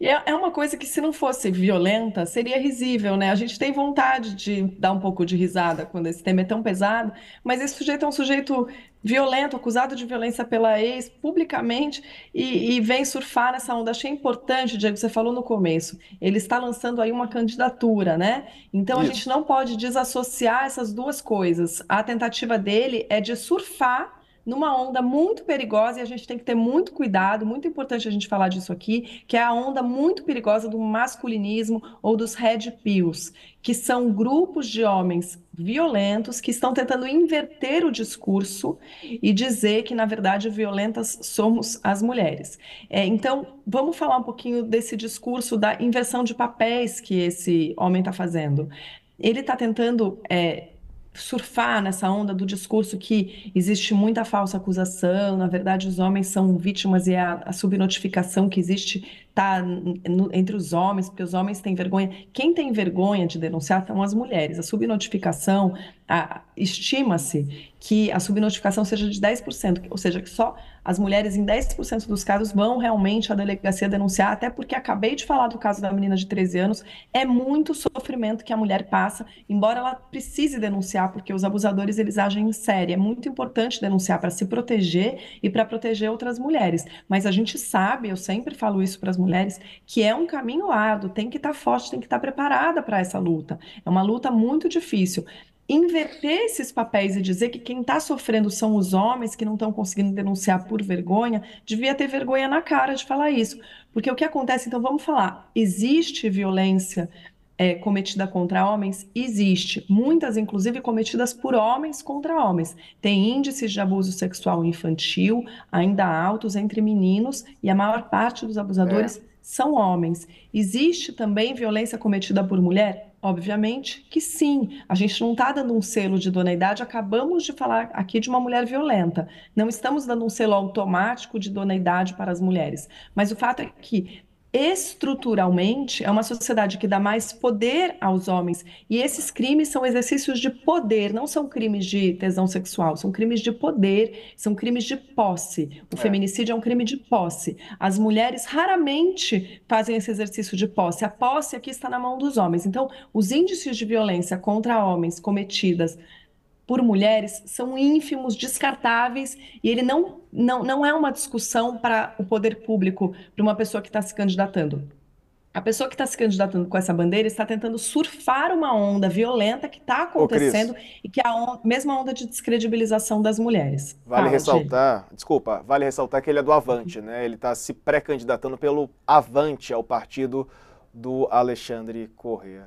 E é, é uma coisa que, se não fosse violenta, seria risível, né? A gente tem vontade de dar um pouco de risada quando esse tema é tão pesado, mas esse sujeito é um sujeito violento, acusado de violência pela ex, publicamente, e, e, vem surfar nessa onda. Achei importante, Diego, você falou no começo, ele está lançando aí uma candidatura, né? Então Isso. a gente não pode desassociar essas duas coisas. A tentativa dele é de surfar numa onda muito perigosa e a gente tem que ter muito cuidado, muito importante a gente falar disso aqui, que é a onda muito perigosa do masculinismo ou dos red pills, que são grupos de homens violentos que estão tentando inverter o discurso e dizer que, na verdade, violentas somos as mulheres. É, então, vamos falar um pouquinho desse discurso da inversão de papéis que esse homem está fazendo. Ele está tentando é, surfar nessa onda do discurso que existe muita falsa acusação, na verdade os homens são vítimas e é a, a subnotificação que existe tá no, entre os homens, porque os homens têm vergonha. Quem tem vergonha de denunciar são as mulheres. A subnotificação, estima-se que a subnotificação seja de 10%, ou seja, que só as mulheres em 10% dos casos vão realmente à delegacia denunciar, até porque acabei de falar do caso da menina de 13 anos, é muito sofrimento que a mulher passa, embora ela precise denunciar, porque os abusadores eles agem em série. É muito importante denunciar para se proteger e para proteger outras mulheres. Mas a gente sabe, eu sempre falo isso para as mulheres, mulheres, que é um caminho árduo, tem que estar tá forte, tem que estar tá preparada para essa luta. É uma luta muito difícil inverter esses papéis e dizer que quem está sofrendo são os homens que não estão conseguindo denunciar por vergonha, devia ter vergonha na cara de falar isso. Porque o que acontece, então vamos falar, existe violência é, cometida contra homens existe, muitas inclusive cometidas por homens contra homens. Tem índices de abuso sexual infantil ainda altos entre meninos e a maior parte dos abusadores é. são homens. Existe também violência cometida por mulher? Obviamente que sim. A gente não está dando um selo de idoneidade, acabamos de falar aqui de uma mulher violenta. Não estamos dando um selo automático de idoneidade para as mulheres. Mas o fato é que estruturalmente, é uma sociedade que dá mais poder aos homens. E esses crimes são exercícios de poder, não são crimes de tesão sexual, são crimes de poder, são crimes de posse. O é. feminicídio é um crime de posse. As mulheres raramente fazem esse exercício de posse. A posse aqui está na mão dos homens. Então, os índices de violência contra homens cometidas por mulheres são ínfimos, descartáveis, e ele não, não, não é uma discussão para o poder público, para uma pessoa que está se candidatando. A pessoa que está se candidatando com essa bandeira está tentando surfar uma onda violenta que está acontecendo Ô, e que é a on mesma onda de descredibilização das mulheres. Vale ressaltar, desculpa, vale ressaltar que ele é do Avante, né? Ele está se pré-candidatando pelo Avante ao partido do Alexandre Correa.